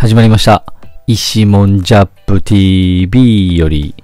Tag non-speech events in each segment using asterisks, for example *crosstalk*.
始まりました。石門ジャップ TV より、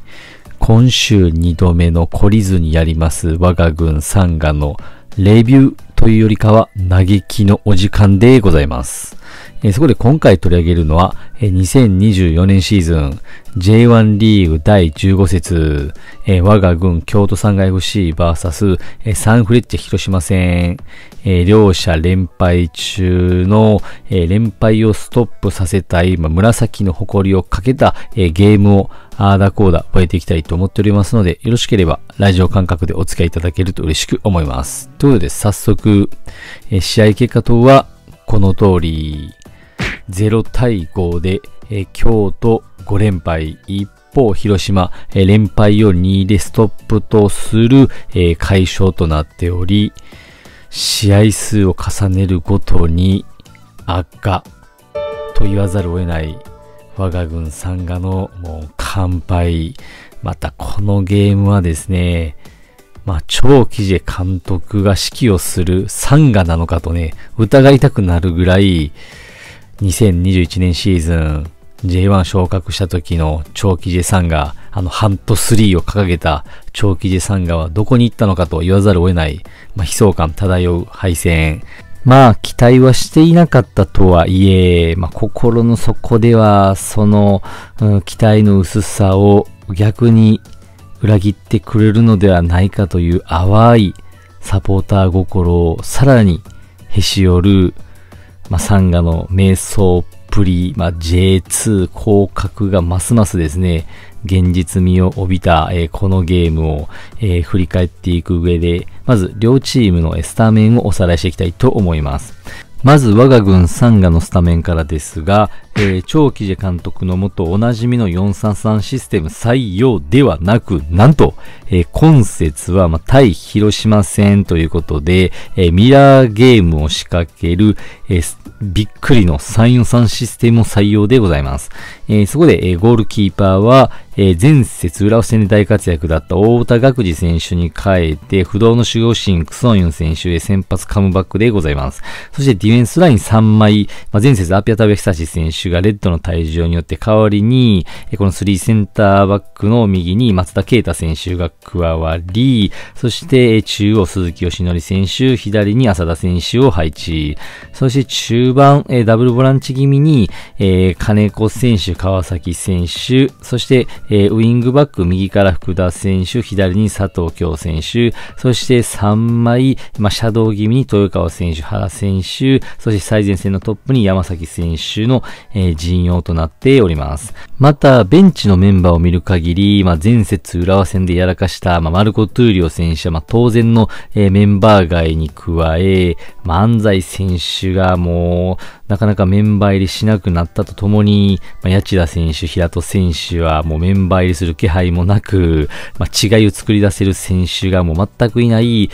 今週2度目の懲りずにやります我が軍サンガのレビューというよりかは嘆きのお時間でございます。えそこで今回取り上げるのは、え2024年シーズン J1 リーグ第15節、え我が軍京都産が FCVS、えサンフレッチェ広島戦、え両者連敗中の、え連敗をストップさせたい、ま紫の誇りをかけた、えゲームをあーだこーだ超えていきたいと思っておりますので、よろしければラジオ感覚でお付き合いいただけると嬉しく思います。ということで、早速、え試合結果等は、この通り、0対5で、えー、京都5連敗、一方広島、えー、連敗を2でストップとする、えー、解消となっており、試合数を重ねるごとに悪化と言わざるを得ない我が軍参加のもう完敗。またこのゲームはですね、まあ、長期事監督が指揮をするサンガなのかとね、疑いたくなるぐらい、2021年シーズン、J1 昇格した時の長期ジェサンガ、あのハント3を掲げた長期ジェサンガはどこに行ったのかと言わざるを得ない、まあ、悲壮感漂う敗戦。まあ期待はしていなかったとはいえ、まあ、心の底ではその、うん、期待の薄さを逆に裏切ってくれるのではないかという淡いサポーター心をさらにへし折る、まあ、サンガの瞑想っぷり、まあ、J2 降格がますますですね、現実味を帯びた、えー、このゲームを、えー、振り返っていく上で、まず両チームのスターメンをおさらいしていきたいと思います。まず我が軍サンガのスタメンからですが、えー、長木監督のもとおなじみの433システム採用ではなく、なんと、えー、今節は、まあ、対広島戦ということで、えー、ミラーゲームを仕掛ける、えびっくりの343システムを採用でございます。えそこで、えゴールキーパーは、えー、前節浦和戦で大活躍だった大田学次選手に変えて、不動の守護神クソンユン選手へ先発カムバックでございます。そしてディフェンスライン3枚、まあ、前節アピアタベ久志選手がレッドの退場によって代わりに、この3センターバックの右に松田啓太選手が加わり、そして中央鈴木義則選手、左に浅田選手を配置。そして中盤、ダブルボランチ気味に、金子選手、川崎選手、そしてえー、ウィングバック右から福田選手、左に佐藤京選手、そして3枚、まあ、シャドウ気味に豊川選手、原選手、そして最前線のトップに山崎選手の、え陣容となっております。また、ベンチのメンバーを見る限り、まあ、前節浦和戦でやらかした、まあ、マルコ・トゥーリオ選手は、まあ、当然の、えー、メンバー外に加え、まあ、安西選手がもう、なかなかメンバー入りしなくなったとともに、まあ、八千田選手、平戸選手はもうメンバー入りする気配もなく、まあ、違いを作り出せる選手がもう全くいない、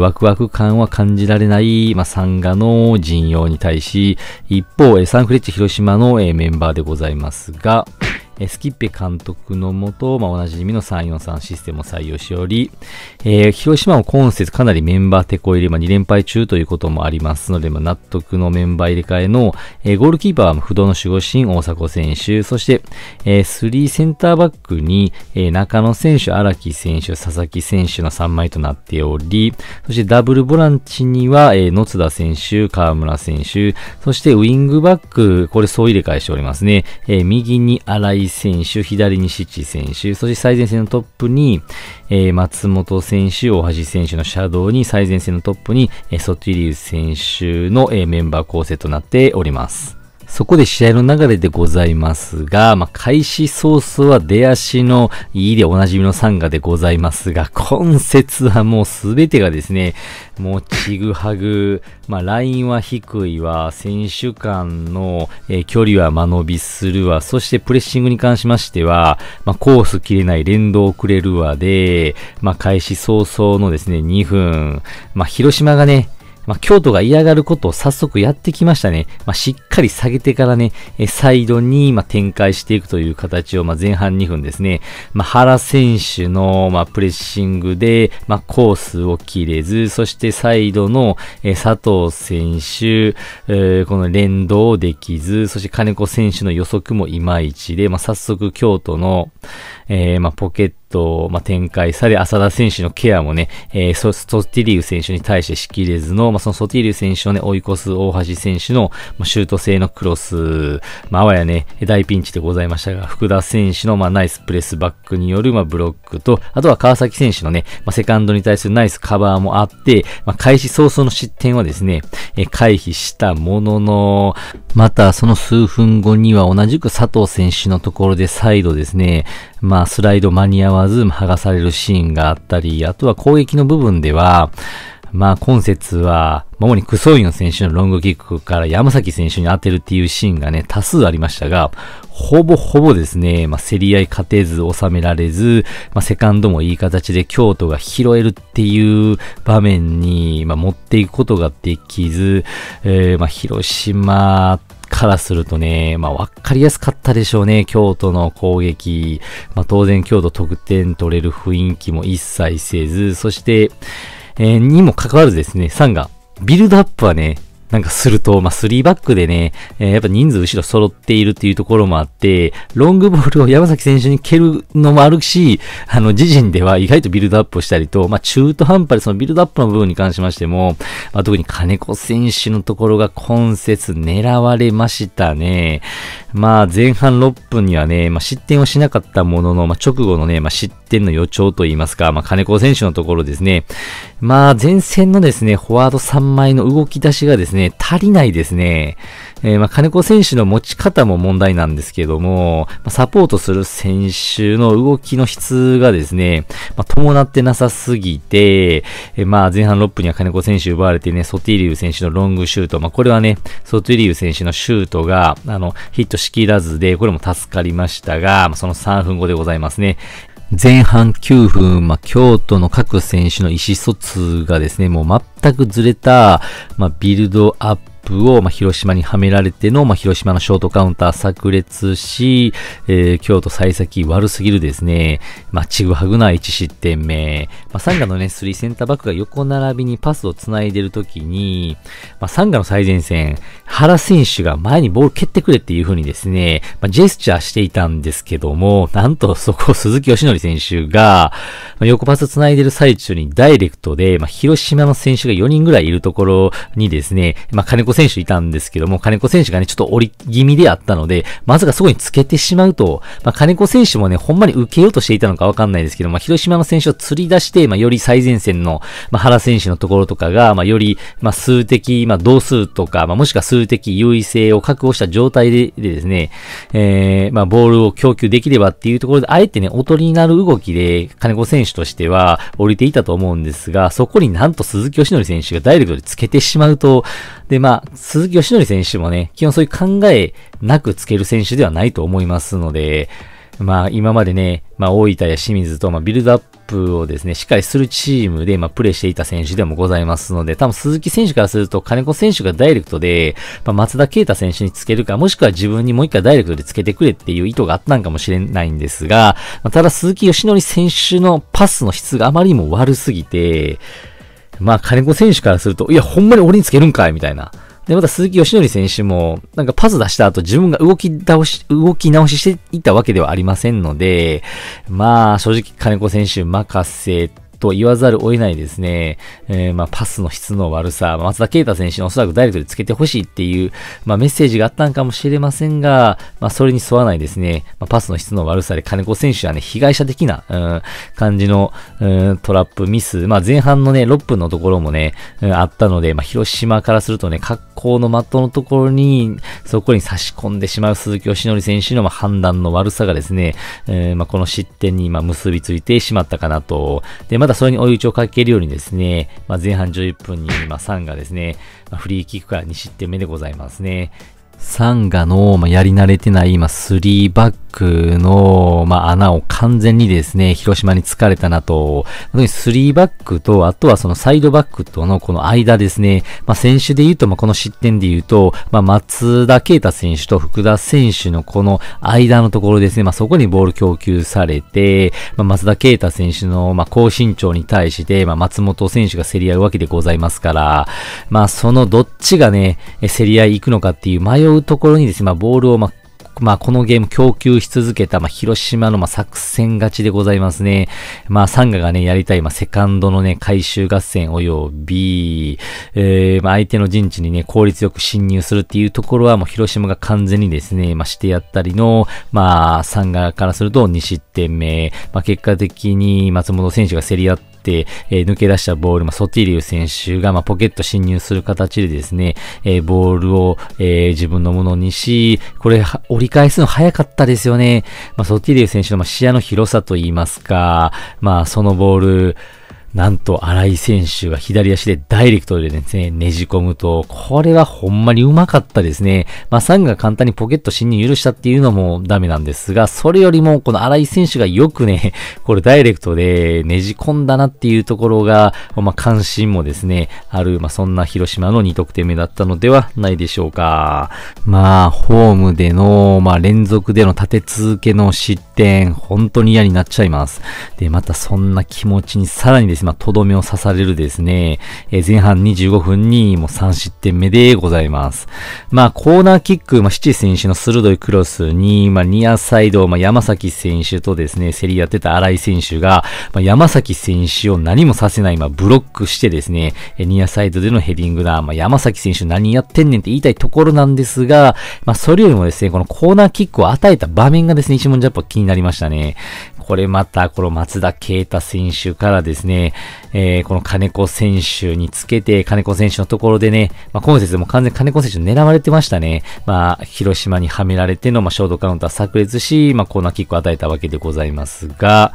ワクワク感は感じられない、まあ、サンガの陣容に対し、一方、サンフレッチェ広島のメンバーでございますが、えスキッペ監督のもと、まあ、おなじみの343システムを採用しており、えー、広島も今節かなりメンバー手こ入れ、まあ、2連敗中ということもありますので、まあ、納得のメンバー入れ替えの、えー、ゴールキーパーは不動の守護神大迫選手、そして、えー、3センターバックに、えー、中野選手、荒木選手、佐々木選手の3枚となっており、そしてダブルボランチには、えー、野津田選手、河村選手、そしてウィングバック、これ総入れ替えしておりますね。えー、右に荒井選手、左にシチ選手、そして最前線のトップに、えー、松本選手、大橋選手のシャドウに最前線のトップに、えー、ソティリウス選手の、えー、メンバー構成となっております。そこで試合の流れでございますが、まあ、開始早々は出足のいいでおなじみのサンガでございますが、今節はもうすべてがですね、もうちぐはぐ、まあ、ラインは低いわ、選手間の、えー、距離は間延びするわ、そしてプレッシングに関しましては、まあ、コース切れない連動遅れるわで、まあ、開始早々のですね、2分、まあ、広島がね、まあ、京都が嫌がることを早速やってきましたね。まあ、しっかり下げてからね、えイドに、ま展開していくという形を、ま前半2分ですね。まあ、原選手の、まプレッシングで、まコースを切れず、そしてサイドの、え佐藤選手、えー、この連動できず、そして金子選手の予測もいまいちで、ま早速京都の、えー、まポケットと、まあ、展開され、浅田選手のケアもね、えー、ソソティリウ選手に対してしきれずの、まあ、そのソティリウ選手をね、追い越す大橋選手の、まあ、シュート性のクロス、まあ、わやね、大ピンチでございましたが、福田選手の、まあ、ナイスプレスバックによる、まあ、ブロックと、あとは川崎選手のね、まあ、セカンドに対するナイスカバーもあって、まあ、開始早々の失点はですね、えー、回避したものの、また、その数分後には同じく佐藤選手のところで再度ですね、まあ、スライド間に合わず剥がされるシーンがあったり、あとは攻撃の部分では、まあ、今節は、主にクソイの選手のロングキックから山崎選手に当てるっていうシーンがね、多数ありましたが、ほぼほぼですね、まあ、競り合い勝てず、収められず、まあ、セカンドもいい形で京都が拾えるっていう場面に、まあ、持っていくことができず、えー、まあ、広島からするとね、まあわかりやすかったでしょうね、京都の攻撃。まあ当然京都得点取れる雰囲気も一切せず、そして、えー、にも関わらずですね、3が、ビルドアップはね、なんかすると、まあ、3バックでね、えー、やっぱ人数後ろ揃っているっていうところもあって、ロングボールを山崎選手に蹴るのもあるし、あの、自陣では意外とビルドアップをしたりと、まあ、中途半端でそのビルドアップの部分に関しましても、まあ、特に金子選手のところが今節狙われましたね。まあ前半6分にはね、まあ、失点をしなかったものの、まあ、直後のね、まあ、失点の予兆といいますか、まあ、金子選手のところですね、まあ前線のですね、フォワード3枚の動き出しがですね、足りないですね。えー、まあ金子選手の持ち方も問題なんですけども、まあ、サポートする選手の動きの質がですね、まあ、伴ってなさすぎて、えー、まあ前半6分には金子選手奪われてね、ソティリウ選手のロングシュート、まあこれはね、ソティリウ選手のシュートが、あの、ヒットしきらずで、これも助かりましたが、その3分後でございますね。前半9分、まあ、京都の各選手の意思疎通がですね、もう全くずれた、まあ、ビルドアッププを、まあ、広島にはめられての、まあ、広島のショートカウンター炸裂し、えー、京都幸先悪すぎるですね。まあ、ちぐはぐな1失点目。まあ、サンガのね、3 *laughs* センターバックが横並びにパスを繋いでるときに、まあ、サンガの最前線、原選手が前にボール蹴ってくれっていう風にですね、まあ、ジェスチャーしていたんですけども、なんとそこ鈴木義則選手が、まあ、横パス繋いでる最中にダイレクトで、まあ、広島の選手が4人ぐらいいるところにですね、まあ、金子子選手いたんですけども、金子選手がね、ちょっと折り気味であったので、まさかそこにつけてしまうと、まあ、金子選手もね、ほんまに受けようとしていたのかわかんないですけど、まあ、広島の選手を釣り出して、まあ、より最前線の、まあ、原選手のところとかが、まあ、より、まあ、数的、まあ、同数とか、まあ、もしくは数的優位性を確保した状態ででですね、えー、まあ、ボールを供給できればっていうところで、あえてね、おとりになる動きで、金子選手としては降りていたと思うんですが、そこになんと鈴木義則選手がダイレクトでつけてしまうと、で、まあ、鈴木義則選手もね、基本そういう考えなくつける選手ではないと思いますので、まあ、今までね、まあ、大分や清水と、まあ、ビルドアップをですね、しっかりするチームで、まあ、プレーしていた選手でもございますので、多分鈴木選手からすると、金子選手がダイレクトで、まあ、松田啓太選手につけるか、もしくは自分にもう一回ダイレクトでつけてくれっていう意図があったんかもしれないんですが、まあ、ただ鈴木義則選手のパスの質があまりにも悪すぎて、まあ金子選手からすると、いや、ほんまに俺につけるんかいみたいな。で、また鈴木義則選手も、なんかパス出した後自分が動き倒し、動き直ししていったわけではありませんので、まあ正直金子選手任せと言わざるを得ないですね、えー、まあ、パスの質の悪さ、松田啓太選手のおそらくダイレクトでつけてほしいっていう、まあ、メッセージがあったんかもしれませんが、まあ、それに沿わないですね、まあ、パスの質の悪さで金子選手はね、被害者的な、うん、感じの、うん、トラップミス、まあ、前半のね、6分のところもね、うん、あったので、まあ、広島からするとね、格好の的のところに、そこに差し込んでしまう鈴木義則選手の、まあ、判断の悪さがですね、えー、まあ、この失点に、まあ、結びついてしまったかなと。で、まだだそれに追い打ちをかけるようにですね、まあ、前半11分に、まサンがですね、まあ、フリーキックから2失点目でございますね。サンガの、まあ、やり慣れてない、ま3バックの、まあ、穴を完全にですね、広島に疲れたなと、特に3バックと、あとはそのサイドバックとのこの間ですね、まあ、選手で言うと、まあ、この失点で言うと、まあ、松田啓太選手と福田選手のこの間のところですね、まあ、そこにボール供給されて、まあ、松田啓太選手の、まあ、高身長に対して、まあ、松本選手が競り合うわけでございますから、まあ、そのどっちがね、競り合い行くのかっていう迷ううところにですね、まあ、ボールを、まあ、まあ、このゲーム供給し続けた、まあ、広島の、まあ、作戦勝ちでございますね。まあ、サンガがね、やりたい、まあ、セカンドのね、回収合戦及び、えー、まあ、相手の陣地にね、効率よく侵入するっていうところは、もう広島が完全にですね、まあ、してやったりの、まあ、サンガからすると2失点目。まあ、結果的に松本選手が競り合って、、えー、抜け出したボール、まあ、ソティリュウ選手が、まあ、ポケット侵入する形でですね、えー、ボールを、えー、自分のものにし、これ、折り返すの早かったですよね。まあ、ソティリュウ選手の、まあ、視野の広さといいますか、まあ、そのボール、なんと荒井選手が左足でダイレクトでですね、ねじ込むと、これはほんまにうまかったですね。まあ、サンが簡単にポケット侵入許したっていうのもダメなんですが、それよりもこの荒井選手がよくね、*laughs* これダイレクトでねじ込んだなっていうところが、まあ、関心もですね、ある、まあ、そんな広島の2得点目だったのではないでしょうか。まあ、ホームでの、まあ、連続での立て続けの失点、本当に嫌になっちゃいます。で、またそんな気持ちにさらにですねですね、まあ、とどめを刺されるですね、えー、前半25分にもう3失点目でございます。まあ、コーナーキック、まあ、七選手の鋭いクロスに、まあ、ニアサイド、まあ、山崎選手とですね、競り合ってた荒井選手が、まあ、山崎選手を何もさせない、まあ、ブロックしてですね、えー、ニアサイドでのヘディングだ、まあ、山崎選手何やってんねんって言いたいところなんですが、まあ、それよりもですね、このコーナーキックを与えた場面がですね、一文ジャップは気になりましたね。これまた、この松田啓太選手からですね、えー、この金子選手につけて、金子選手のところでね、まあ、今節でも完全金子選手狙われてましたね。まあ、広島にはめられての、まあ、ショートカウンター炸裂し、まあ、コーナーキックを与えたわけでございますが、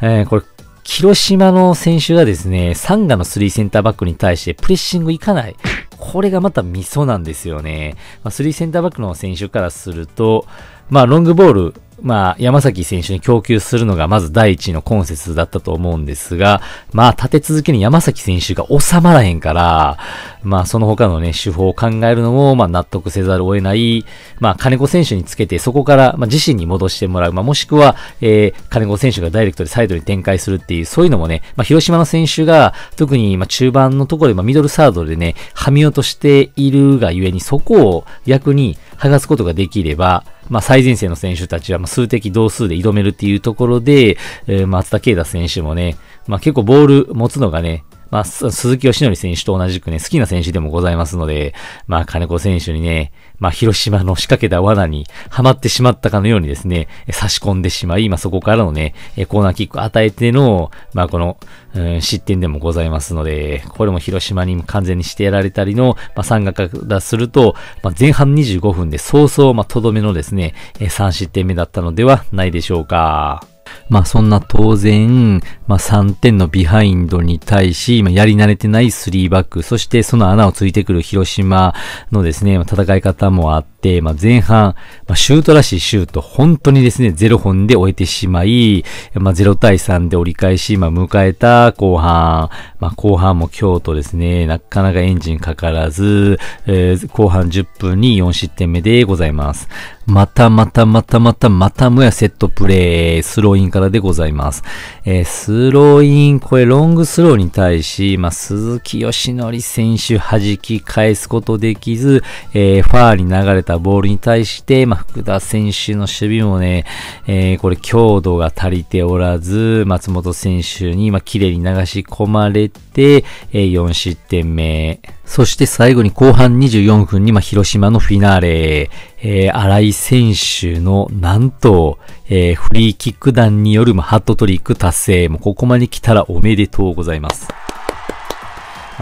えー、これ、広島の選手がですね、サンガの3センターバックに対してプレッシングいかない。これがまたミソなんですよね。まあ、3センターバックの選手からすると、まあ、ロングボール、まあ、山崎選手に供給するのがまず第一のコンセプだったと思うんですが、まあ、立て続けに山崎選手が収まらへんから、まあ、その他のね、手法を考えるのも、まあ、納得せざるを得ない、まあ、金子選手につけて、そこから、まあ、自身に戻してもらう、まあ、もしくは、えー、金子選手がダイレクトでサイドに展開するっていう、そういうのもね、まあ、広島の選手が、特に、まあ、中盤のところで、まあ、ミドルサードでね、はみ落としているがゆえに、そこを逆に、剥がすことができれば、まあ、最前線の選手たちは、ま数的同数で挑めるっていうところで、えー、松田啓太選手もね、まあ、結構ボール持つのがね、まあ、鈴木義則選手と同じくね、好きな選手でもございますので、まあ、金子選手にね、まあ、広島の仕掛けた罠にはまってしまったかのようにですね、差し込んでしまい、まあ、そこからのね、コーナーキックを与えての、まあ、この、うん、失点でもございますので、これも広島に完全にしてやられたりの、まあ、参加からすると、まあ、前半25分で早々、まあ、とどめのですね、3失点目だったのではないでしょうか。まあそんな当然、まあ3点のビハインドに対し、まあやり慣れてない3バック、そしてその穴をついてくる広島のですね、戦い方もあって、、まあ、前半、まあ、シュートらしいシュート、本当にですね、0本で終えてしまい、まあ、0対3で折り返し、まあ、迎えた後半、まあ、後半も京都ですね、なかなかエンジンかからず、えー、後半10分に4失点目でございます。またまたまたまたまたもやセットプレイ、スローインからでございます。えー、スローイン、これロングスローに対し、まあ、鈴木義則選手弾き返すことできず、えー、ファーに流れたたボールに対して、まあ、福田選手の守備もね、えー、これ強度が足りておらず、松本選手に、まあ、綺麗に流し込まれて、えー、4失点目。そして最後に後半24分に、ま広島のフィナーレ、えー、新井選手のなんと、えー、フリーキック弾による、まハットトリック達成。もここまで来たらおめでとうございます。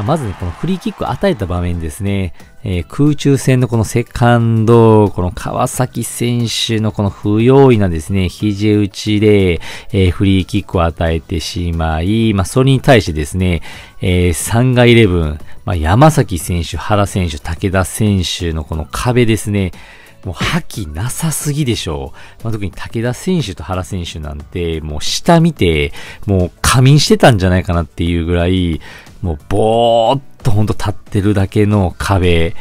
まずね、このフリーキックを与えた場面ですね、えー、空中戦のこのセカンド、この川崎選手のこの不用意なですね、肘打ちで、えー、フリーキックを与えてしまい、まあ、それに対してですね、えー、サンイレブン、まあ、山崎選手、原選手、武田選手のこの壁ですね、もう覇気なさすぎでしょう。まあ、特に武田選手と原選手なんて、もう下見て、もう仮眠してたんじゃないかなっていうぐらい、もうぼーっとほんと立ってるだけの壁、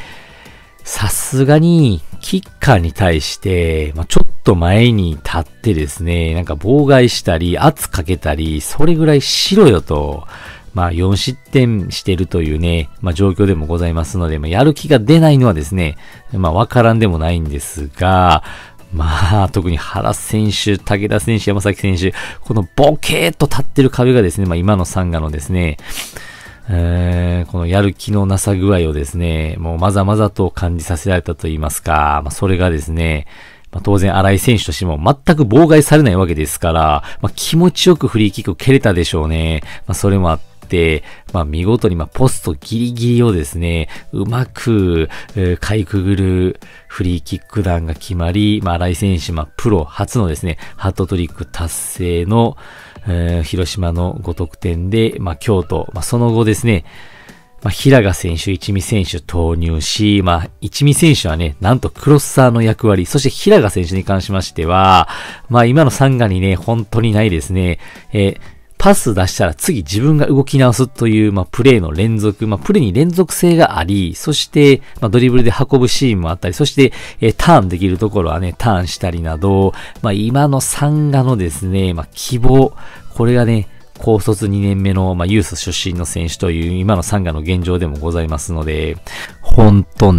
さすがにキッカーに対して、まあ、ちょっと前に立ってですね、なんか妨害したり、圧かけたり、それぐらいしろよと、まあ4失点してるというね、まあ状況でもございますので、まあ、やる気が出ないのはですね、まあわからんでもないんですが、まあ、特に原選手、武田選手、山崎選手、このボケーっと立ってる壁がですね、まあ今のサンガのですね、えー、このやる気のなさ具合をですね、もうまざまざと感じさせられたと言いますか、まあ、それがですね、まあ、当然、荒井選手としても全く妨害されないわけですから、まあ、気持ちよくフリーキックを蹴れたでしょうね。まあ、それもあって、まあ、見事に、まあ、ポストギリギリをですね、うまく、かいくぐるフリーキック弾が決まり、まあ、荒井選手、まあ、プロ初のですね、ハットトリック達成の、広島の5得点で、まあ、京都、まあ、その後ですね、まあ、平賀選手、一味選手投入し、まあ、一味選手はね、なんとクロッサーの役割、そして平賀選手に関しましては、まあ、今のサンガにね、本当にないですね。えーパス出したら次自分が動き直すという、まあ、プレーの連続、まあ、プレーに連続性があり、そして、まあ、ドリブルで運ぶシーンもあったり、そして、えー、ターンできるところはね、ターンしたりなど、まあ、今のンガのですね、まあ、希望、これがね、高卒2年目の、まあ、ユース出身の選手という今のサンガの現状でもございますので、ほんと情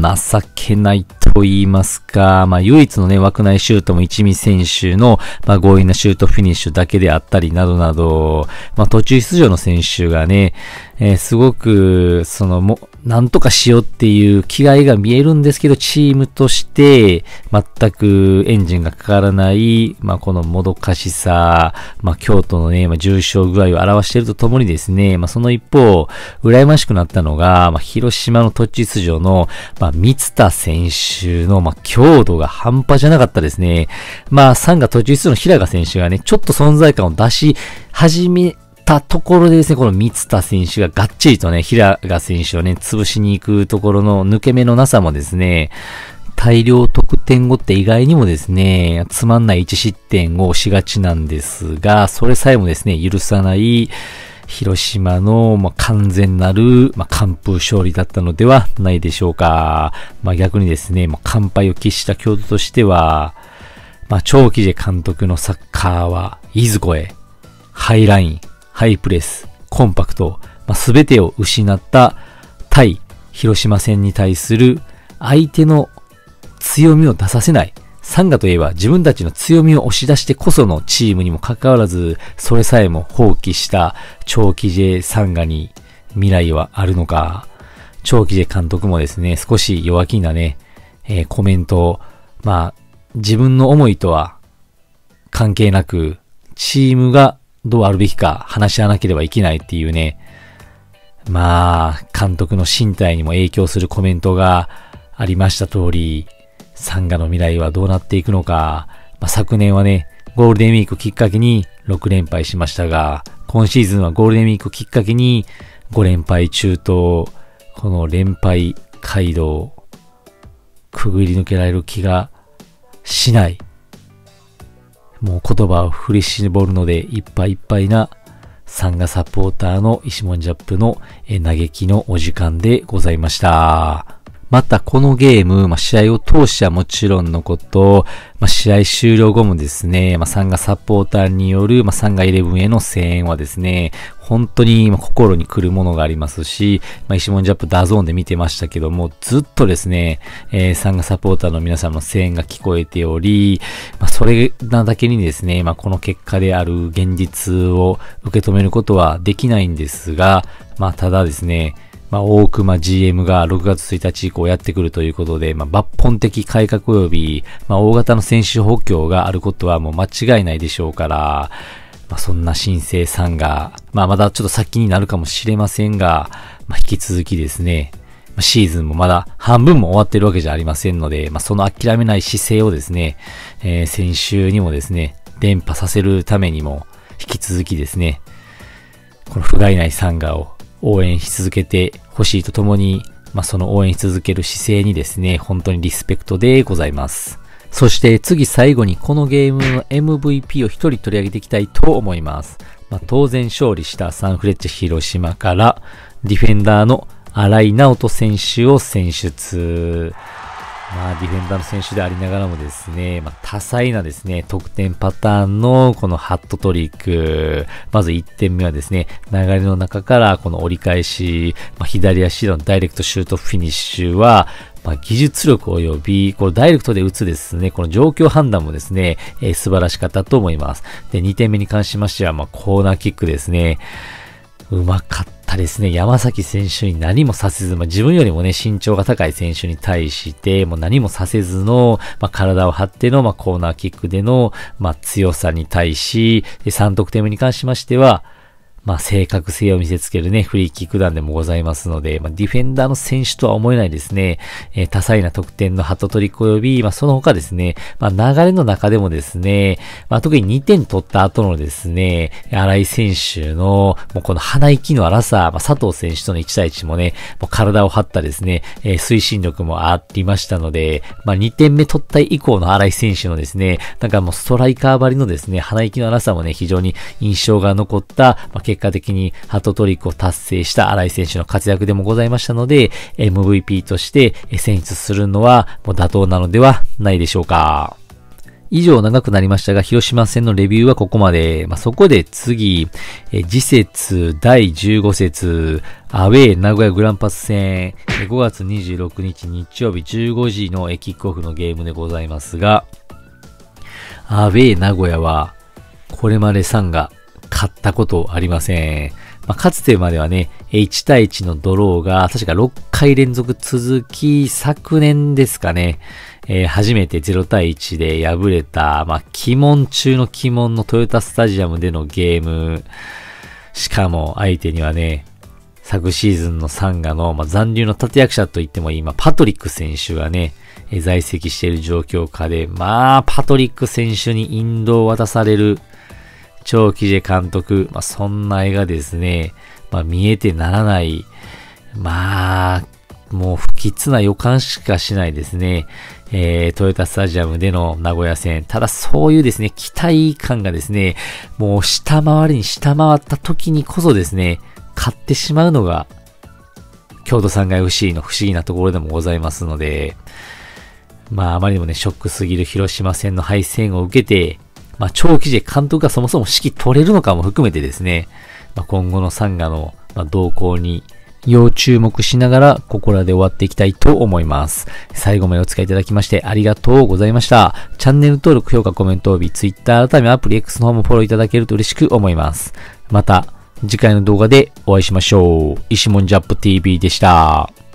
けないと言いますか、まあ、唯一のね、枠内シュートも一味選手の、まあ、強引なシュートフィニッシュだけであったりなどなど、まあ、途中出場の選手がね、えー、すごく、そのも、なんとかしようっていう気概が見えるんですけど、チームとして全くエンジンがかからない、まあ、このもどかしさ、まあ、京都のね、まあ、重症具合を表しているとともにですね、まあ、その一方、羨ましくなったのが、まあ、広島の途中出場の、まあ、三田選手の、まあ、強度が半端じゃなかったですね。まあ、3が途中出場の平賀選手がね、ちょっと存在感を出し始めたところでですね、この三田選手ががっちりとね、平賀選手をね、潰しに行くところの抜け目のなさもですね、大量得点後って意外にもですね、つまんない1失点をしがちなんですが、それさえもですね、許さない広島の、ま完全なる、ま完封勝利だったのではないでしょうか。まあ、逆にですね、ま完敗を喫した京都としては、まあ、長期で監督のサッカーはいずこへ、ハイライン、ハイプレス、コンパクト、まあ、全てを失った対広島戦に対する相手の強みを出させない。サンガといえば自分たちの強みを押し出してこそのチームにもかかわらず、それさえも放棄した長期 J サンガに未来はあるのか。長期 J 監督もですね、少し弱気なね、えー、コメントを、まあ、自分の思いとは関係なく、チームがどうあるべきか話し合わなければいけないっていうね、まあ、監督の身体にも影響するコメントがありました通り、サンガの未来はどうなっていくのか、まあ、昨年はね、ゴールデンウィークきっかけに6連敗しましたが、今シーズンはゴールデンウィークきっかけに5連敗中と、この連敗街道をくぐり抜けられる気がしないもう言葉を振り絞るのでいっぱいいっぱいなサンガサポーターの石門ジャップの嘆きのお時間でございました。またこのゲーム、まあ、試合を通してはもちろんのこと、まあ、試合終了後もですね、まあ、サンガサポーターによる、まあ、サンガ11への声援はですね、本当に心に来るものがありますし、まあ、石門ジャップダゾーンで見てましたけども、ずっとですね、えー、サンガサポーターの皆さんの声援が聞こえており、まあ、それなだけにですね、まあ、この結果である現実を受け止めることはできないんですが、まあ、ただですね、まあ、多く、まあ、GM が6月1日以降やってくるということで、まあ、抜本的改革及び、まあ、大型の選手補強があることはもう間違いないでしょうから、まあ、そんな新生さんが、まあ、まだちょっと先になるかもしれませんが、まあ、引き続きですね、シーズンもまだ半分も終わってるわけじゃありませんので、まあ、その諦めない姿勢をですね、えー、先週にもですね、伝播させるためにも、引き続きですね、この不甲斐ないサンガを応援し続けてほしいとともに、まあ、その応援し続ける姿勢にですね、本当にリスペクトでございます。そして次最後にこのゲームの MVP を1人取り上げていきたいと思います。まあ、当然勝利したサンフレッチェ広島からディフェンダーの新井直人選手を選出。まあ、ディフェンダーの選手でありながらもですね、まあ、多彩なですね、得点パターンのこのハットトリック。まず1点目はですね、流れの中からこの折り返し、まあ、左足のダイレクトシュートフィニッシュは、まあ、技術力及び、このダイレクトで打つですね、この状況判断もですね、えー、素晴らしかったと思います。で、2点目に関しましては、まあ、コーナーキックですね。うまかったですね。山崎選手に何もさせず、まあ、自分よりもね、身長が高い選手に対して、もう何もさせずの、まあ、体を張っての、まあ、コーナーキックでの、まあ、強さに対し、3得点目に関しましては、まあ、正確性を見せつけるね、フリーキック弾でもございますので、まあ、ディフェンダーの選手とは思えないですね、えー、多彩な得点の鳩取り及び、まあ、その他ですね、まあ、流れの中でもですね、まあ、特に2点取った後のですね、荒井選手の、もうこの鼻息の荒さ、まあ、佐藤選手との1対1もね、もう体を張ったですね、えー、推進力もありましたので、まあ、2点目取った以降の荒井選手のですね、なんかもうストライカー張りのですね、鼻息の荒さもね、非常に印象が残った、まあ結果的にハットトリックを達成した新井選手の活躍でもございましたので、MVP として選出するのはもう妥当なのではないでしょうか。以上長くなりましたが、広島戦のレビューはここまで。まあ、そこで次、え次節第15節、アウェイ名古屋グランパス戦、5月26日日曜日15時のキックオフのゲームでございますが、アウェイ名古屋は、これまで3が買ったことありません。まあ、かつてまではね、1対1のドローが確か6回連続続き、昨年ですかね、えー、初めて0対1で敗れた、まあ、鬼門中の鬼門のトヨタスタジアムでのゲーム、しかも相手にはね、昨シーズンのサンガの、まあ、残留の立役者といってもい今、パトリック選手がね、在籍している状況下で、まあ、パトリック選手に引導を渡される長期で監督、まあ、そんな絵がですね、まあ、見えてならない、まあ、もう不吉な予感しかしないですね。えー、トヨタスタジアムでの名古屋戦。ただそういうですね、期待感がですね、もう下回りに下回った時にこそですね、買ってしまうのが、京都産が FC の不思議なところでもございますので、まああまりにもね、ショックすぎる広島戦の敗戦を受けて、まあ、長期で監督がそもそも指揮取れるのかも含めてですね、まあ、今後のサンガの、ま動向に要注目しながら、ここらで終わっていきたいと思います。最後までお付き合いいただきましてありがとうございました。チャンネル登録、評価、コメント、び、Twitter、改めアプリ X の方もフォローいただけると嬉しく思います。また、次回の動画でお会いしましょう。石門ジャップ TV でした。